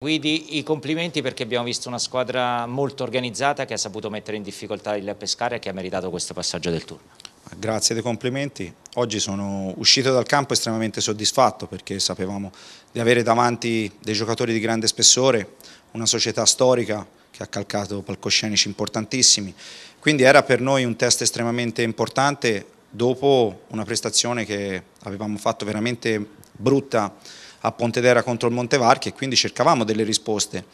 Guidi, i complimenti perché abbiamo visto una squadra molto organizzata che ha saputo mettere in difficoltà il Pescara e che ha meritato questo passaggio del turno. Grazie dei complimenti. Oggi sono uscito dal campo estremamente soddisfatto perché sapevamo di avere davanti dei giocatori di grande spessore, una società storica che ha calcato palcoscenici importantissimi. Quindi era per noi un test estremamente importante dopo una prestazione che avevamo fatto veramente brutta a Pontedera contro il Montevarchi e quindi cercavamo delle risposte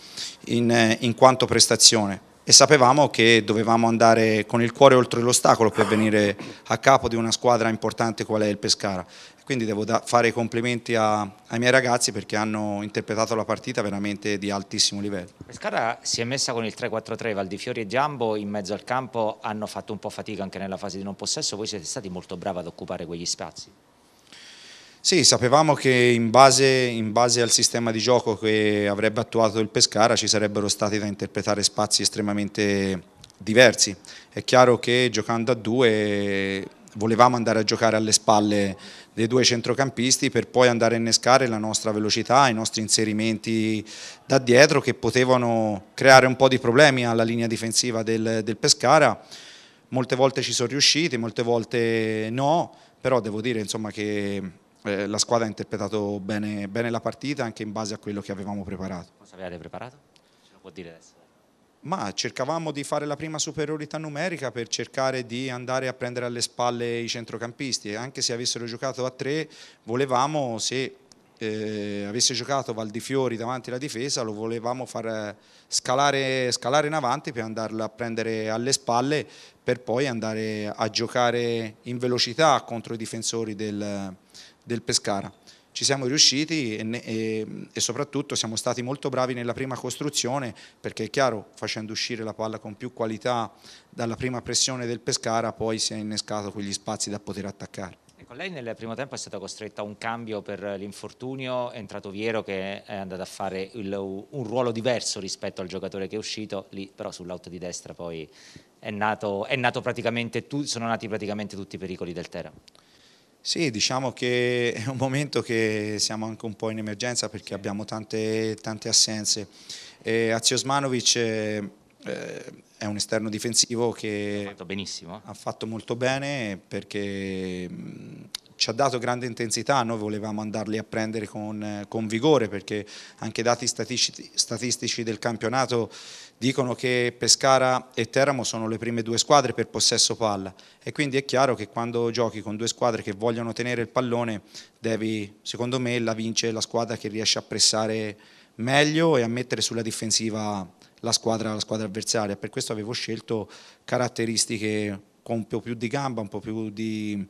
in, eh, in quanto prestazione e sapevamo che dovevamo andare con il cuore oltre l'ostacolo per venire a capo di una squadra importante qual è il Pescara. Quindi devo fare i complimenti a, ai miei ragazzi perché hanno interpretato la partita veramente di altissimo livello. Pescara si è messa con il 3-4-3, Valdifiori e Giambo in mezzo al campo hanno fatto un po' fatica anche nella fase di non possesso, voi siete stati molto bravi ad occupare quegli spazi. Sì, sapevamo che in base, in base, al sistema di gioco che avrebbe attuato il Pescara ci sarebbero stati da interpretare spazi estremamente diversi. È chiaro che giocando a due volevamo andare a giocare alle spalle dei due centrocampisti per poi andare a innescare la nostra velocità, i nostri inserimenti da dietro che potevano creare un po' di problemi alla linea difensiva del, del Pescara. Molte volte ci sono riusciti, molte volte no, però devo dire insomma, che eh, la squadra ha interpretato bene, bene, la partita anche in base a quello che avevamo preparato. Cosa avevate preparato? Ce lo può dire adesso? Ma cercavamo di fare la prima superiorità numerica per cercare di andare a prendere alle spalle i centrocampisti e anche se avessero giocato a tre volevamo, se eh, avesse giocato Valdifiori davanti alla difesa lo volevamo far eh, scalare, scalare in avanti per andarlo a prendere alle spalle per poi andare a giocare in velocità contro i difensori del, del Pescara. Ci siamo riusciti e, e, e, soprattutto siamo stati molto bravi nella prima costruzione perché è chiaro, facendo uscire la palla con più qualità dalla prima pressione del Pescara poi si è innescato quegli spazi da poter attaccare. Ecco, lei nel primo tempo è stato costretto a un cambio per l'infortunio, è entrato Viero che è andato a fare il, un ruolo diverso rispetto al giocatore che è uscito, lì però sull'auto di destra poi è nato, è nato sono nati praticamente tutti i pericoli del Teramo. Sì, diciamo che è un momento che siamo anche un po' in emergenza perché abbiamo tante, tante assenze. E Aziosmanovic eh, è un esterno difensivo che ha fatto, ha fatto molto bene perché ci ha dato grande intensità, noi volevamo andarli a prendere con, eh, con vigore perché anche dati statistici, statistici del campionato dicono che Pescara e Teramo sono le prime due squadre per possesso palla e quindi è chiaro che quando giochi con due squadre che vogliono tenere il pallone devi, secondo me, la vince la squadra che riesce a pressare meglio e a mettere sulla difensiva la squadra, la squadra avversaria. Per questo avevo scelto caratteristiche con un po' più di gamba, un po' più di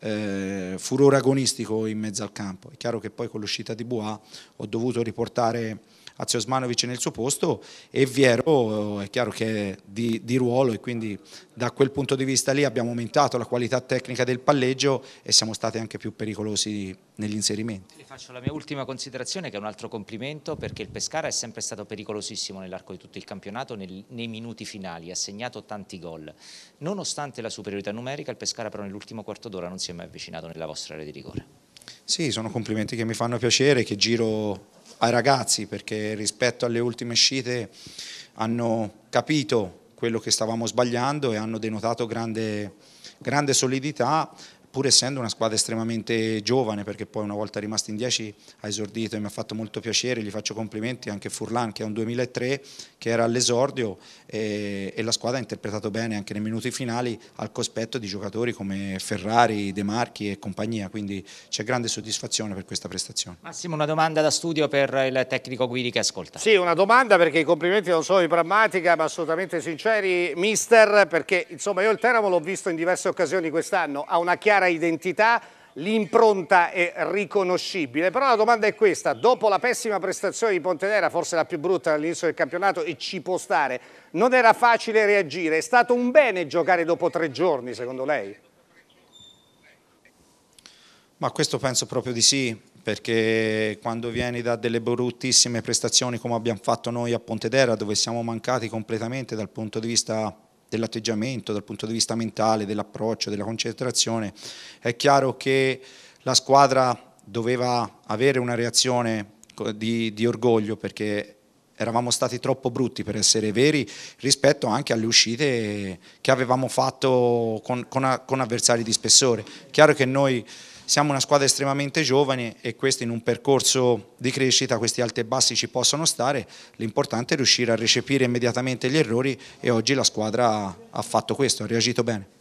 eh, furore agonistico in mezzo al campo. È chiaro che poi con l'uscita di Bois ho dovuto riportare Azio Osmanovic nel suo posto e Viero eh, è chiaro che è di, di, ruolo e quindi da quel punto di vista lì abbiamo aumentato la qualità tecnica del palleggio e siamo stati anche più pericolosi negli inserimenti. Le faccio la mia ultima considerazione che è un altro complimento perché il Pescara è sempre stato pericolosissimo nell'arco di tutto il campionato nel, nei minuti finali, ha segnato tanti gol. Nonostante la superiorità numerica il Pescara però nell'ultimo quarto d'ora non si è mai avvicinato nella vostra area di rigore. Sì, sono complimenti che mi fanno piacere, che giro ai ragazzi perché rispetto alle ultime uscite hanno capito quello che stavamo sbagliando e hanno denotato grande, grande solidità pur essendo una squadra estremamente giovane, perché poi una volta rimasto in 10 ha esordito e mi ha fatto molto piacere, gli faccio complimenti anche Furlan che è un 2003 che era all'esordio e, e, la squadra ha interpretato bene anche nei minuti finali al cospetto di giocatori come Ferrari, De Marchi e compagnia, quindi c'è grande soddisfazione per questa prestazione. Massimo, una domanda da studio per il tecnico Guidi che ascolta. Sì, una domanda perché i complimenti non sono di prammatica ma assolutamente sinceri, mister, perché insomma io il Teramo l'ho visto in diverse occasioni quest'anno, ha una chiara chiara identità, l'impronta è riconoscibile. Però la domanda è questa, dopo la pessima prestazione di Pontedera, forse la più brutta all'inizio del campionato e ci può stare, non era facile reagire, è stato un bene giocare dopo tre giorni secondo lei? Ma questo penso proprio di sì, perché quando vieni da delle bruttissime prestazioni come abbiamo fatto noi a Pontedera, dove siamo mancati completamente dal punto di vista dell'atteggiamento, dal punto di vista mentale, dell'approccio, della concentrazione, è chiaro che la squadra doveva avere una reazione di, di orgoglio perché eravamo stati troppo brutti per essere veri rispetto anche alle uscite che avevamo fatto con, con, con avversari di spessore. Chiaro che noi siamo una squadra estremamente giovane e questo in un percorso di crescita, questi alti e bassi ci possono stare, l'importante è riuscire a recepire immediatamente gli errori e oggi la squadra ha fatto questo, ha reagito bene.